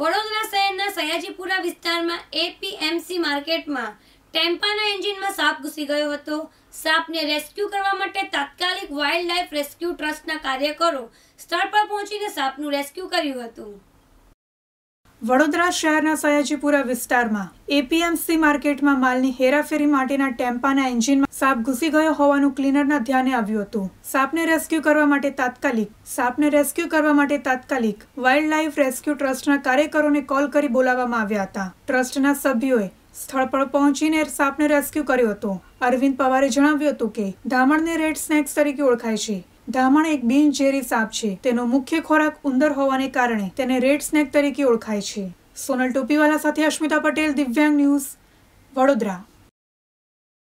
વડોદરા શહેરના સયાજીપુરા વિસ્તારમાં એપીએમસી માર્કેટમાં ટેમ્પાના એન્જિનમાં સાપ ઘૂસી ગયો હતો સાપને રેસ્ક્યુ કરવા માટે તાત્કાલિક વાઇલ્ડ લાઇફ રેસ્ક્યુ ટ્રસ્ટના કાર્યકરો સ્થળ પર પહોંચીને સાપનું રેસ્ક્યુ કર્યું હતું વડોદરા શહેરના સયાજીપુરા વિસ્તારમાં એપીએમસી માર્કેટમાં માલની હેરાફેરી માટેના ટેમ્પાના એન્જિનમાં સાપ ઘૂસી ગયો હોવાનું ક્લીનરના ધ્યાને આવ્યું હતું સાપને રેસ્ક્યુ કરવા માટે તાત્કાલિક સાપને રેસ્ક્યુ કરવા માટે તાત્કાલિક વાઇલ્ડ લાઇફ રેસ્ક્યુ ટ્રસ્ટના કાર્યકરોને કોલ કરી બોલાવવામાં આવ્યા હતા ટ્રસ્ટના સભ્યોએ સ્થળ પર પહોંચીને સાપને રેસ્ક્યુ કર્યો હતો અરવિંદ પવારે જણાવ્યું હતું કે ધામણને રેડ સ્નેક્સ તરીકે ઓળખાય છે ધામણ એક બિનઝેરી સાપ છે તેનો મુખ્ય ખોરાક ઉંદર હોવાને કારણે તેને રેડ સ્નેક તરીકે ઓળખાય છે સોનલ ટોપીવાલા સાથે અશ્મિતા પટેલ દિવ્યાંગ ન્યૂઝ વડોદરા